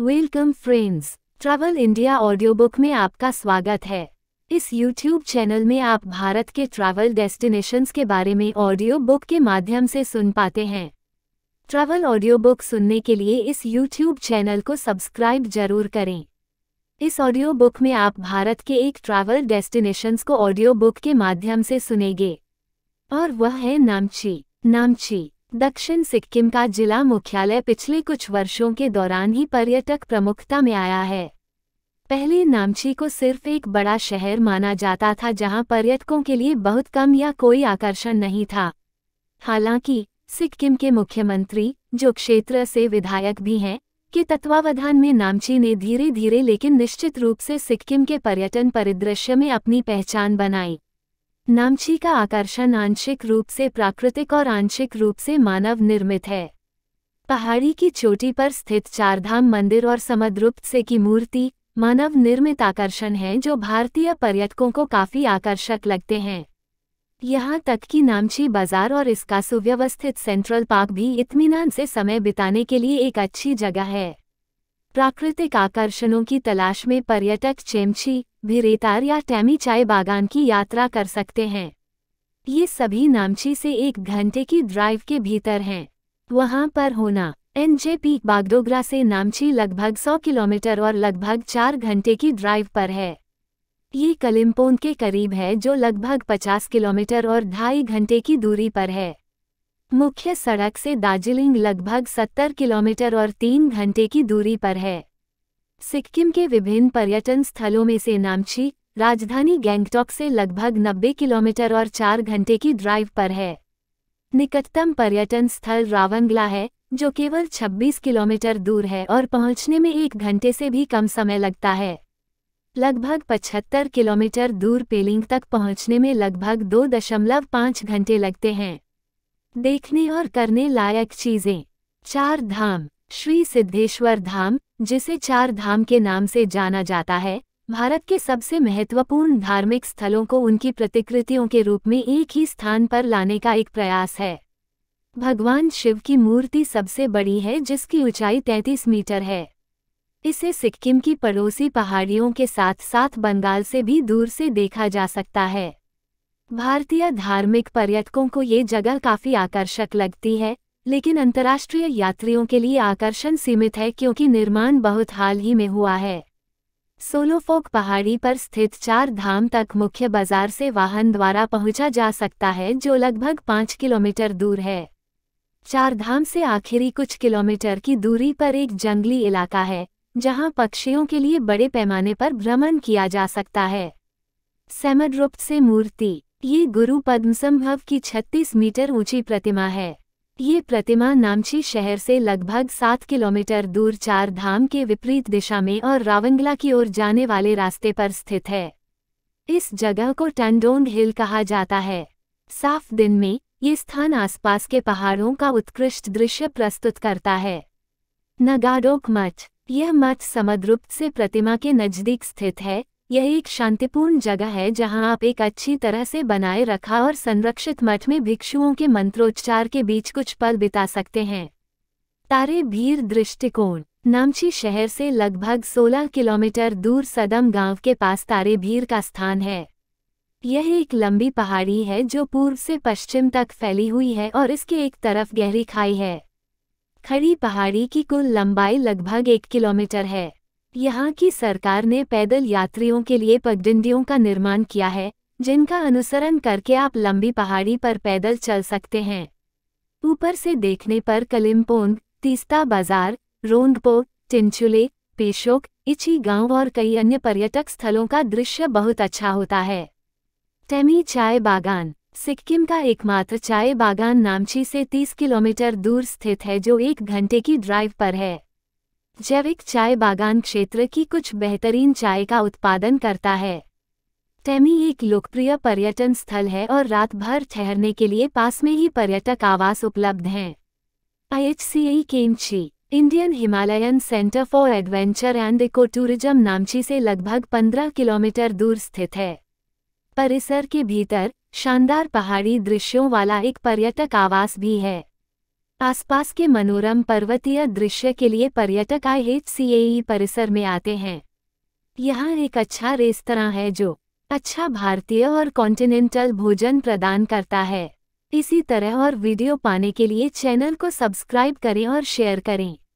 welcome friends travel India audio book में आपका स्वागत है इस यूट्यूब चैनल में आप भारत के ट्रैवल डेस्टिनेशंस के बारे में ऑडियो बुक के माध्यम से सुन पाते हैं ट्रैवल ऑडियो बुक सुनने के लिए इस यूट्यूब चैनल को सब्सक्राइब जरूर करें इस ऑडियो बुक में आप भारत के एक ट्रैवल डेस्टिनेशंस को ऑडियो बुक के माध्यम से सुनेंगे और वह है नामची नामची दक्षिण सिक्किम का जिला मुख्यालय पिछले कुछ वर्षों के दौरान ही पर्यटक प्रमुखता में आया है पहले नामची को सिर्फ एक बड़ा शहर माना जाता था जहां पर्यटकों के लिए बहुत कम या कोई आकर्षण नहीं था हालांकि सिक्किम के मुख्यमंत्री जो क्षेत्र से विधायक भी हैं के तत्वावधान में नामची ने धीरे धीरे लेकिन निश्चित रूप से सिक्किम के पर्यटन परिदृश्य में अपनी पहचान बनाई नामची का आकर्षण आंशिक रूप से प्राकृतिक और आंशिक रूप से मानव निर्मित है पहाड़ी की चोटी पर स्थित चारधाम मंदिर और समद्रुप्त से की मूर्ति मानव निर्मित आकर्षण है जो भारतीय पर्यटकों को काफ़ी आकर्षक लगते हैं यहाँ तक कि नामची बाजार और इसका सुव्यवस्थित सेंट्रल पार्क भी इत्मीनान से समय बिताने के लिए एक अच्छी जगह है प्राकृतिक आकर्षणों की तलाश में पर्यटक चेमची भिरेतार या टैमी चाय बागान की यात्रा कर सकते हैं ये सभी नामची से एक घंटे की ड्राइव के भीतर हैं वहाँ पर होना एनजे पीक बागडोगरा से नामची लगभग 100 किलोमीटर और लगभग चार घंटे की ड्राइव पर है ये कलिम्पोन के करीब है जो लगभग 50 किलोमीटर और ढाई घंटे की दूरी पर है मुख्य सड़क से दार्जिलिंग लगभग 70 किलोमीटर और तीन घंटे की दूरी पर है सिक्किम के विभिन्न पर्यटन स्थलों में से नामची राजधानी गैंगटॉक से लगभग 90 किलोमीटर और चार घंटे की ड्राइव पर है निकटतम पर्यटन स्थल रावंगला है जो केवल 26 किलोमीटर दूर है और पहुंचने में एक घंटे से भी कम समय लगता है लगभग 75 किलोमीटर दूर पेलिंग तक पहुंचने में लगभग 2.5 घंटे लगते हैं देखने और करने लायक चीज़ें चार धाम श्री सिद्धेश्वर धाम जिसे चार धाम के नाम से जाना जाता है भारत के सबसे महत्वपूर्ण धार्मिक स्थलों को उनकी प्रतिकृतियों के रूप में एक ही स्थान पर लाने का एक प्रयास है भगवान शिव की मूर्ति सबसे बड़ी है जिसकी ऊंचाई 33 मीटर है इसे सिक्किम की पड़ोसी पहाड़ियों के साथ साथ बंगाल से भी दूर से देखा जा सकता है भारतीय धार्मिक पर्यटकों को ये जगह काफ़ी आकर्षक लगती है लेकिन अंतर्राष्ट्रीय यात्रियों के लिए आकर्षण सीमित है क्योंकि निर्माण बहुत हाल ही में हुआ है सोलोफोक पहाड़ी पर स्थित चार धाम तक मुख्य बाजार से वाहन द्वारा पहुंचा जा सकता है जो लगभग पाँच किलोमीटर दूर है चार धाम से आखिरी कुछ किलोमीटर की दूरी पर एक जंगली इलाका है जहां पक्षियों के लिए बड़े पैमाने पर भ्रमण किया जा सकता है सेमडरुप्त से मूर्ति ये गुरु पद्मसंभव की 36 मीटर ऊंची प्रतिमा है ये प्रतिमा नामची शहर से लगभग सात किलोमीटर दूर चार धाम के विपरीत दिशा में और रावंगला की ओर जाने वाले रास्ते पर स्थित है इस जगह को टंडोंग हिल कहा जाता है साफ दिन में ये स्थान आसपास के पहाड़ों का उत्कृष्ट दृश्य प्रस्तुत करता है नगाडोक मठ यह मठ समद्रुप्त से प्रतिमा के नज़दीक स्थित है यह एक शांतिपूर्ण जगह है जहां आप एक अच्छी तरह से बनाए रखा और संरक्षित मठ में भिक्षुओं के मंत्रोच्चार के बीच कुछ पल बिता सकते हैं तारे भीर दृष्टिकोण नामची शहर से लगभग 16 किलोमीटर दूर सदम गांव के पास तारे भीर का स्थान है यह एक लंबी पहाड़ी है जो पूर्व से पश्चिम तक फैली हुई है और इसके एक तरफ गहरी खाई है खड़ी पहाड़ी की कुल लंबाई लगभग एक किलोमीटर है यहाँ की सरकार ने पैदल यात्रियों के लिए पगडंडियों का निर्माण किया है जिनका अनुसरण करके आप लंबी पहाड़ी पर पैदल चल सकते हैं ऊपर से देखने पर कलिम्पोंग तीस्ता बाजार रोंगपो टिंचुले पेशोक इची गांव और कई अन्य पर्यटक स्थलों का दृश्य बहुत अच्छा होता है टेमी चाय बागान सिक्किम का एकमात्र चाय बागान नामची से 30 किलोमीटर दूर स्थित है जो एक घंटे की ड्राइव पर है जैविक चाय बागान क्षेत्र की कुछ बेहतरीन चाय का उत्पादन करता है टेमी एक लोकप्रिय पर्यटन स्थल है और रात भर ठहरने के लिए पास में ही पर्यटक आवास उपलब्ध हैं IHCE Kemchi Indian Himalayan centre for adventure and eco tourism Namchi से लगभग 15 किलोमीटर दूर स्थित है परिसर के भीतर शानदार पहाड़ी दृश्यों वाला एक पर्यटक आवास भी है आसपास के मनोरम पर्वतीय दृश्य के लिए पर्यटक आई एच परिसर में आते हैं यहाँ एक अच्छा रेस्तरा है जो अच्छा भारतीय और कॉन्टिनेंटल भोजन प्रदान करता है इसी तरह और वीडियो पाने के लिए चैनल को सब्सक्राइब करें और शेयर करें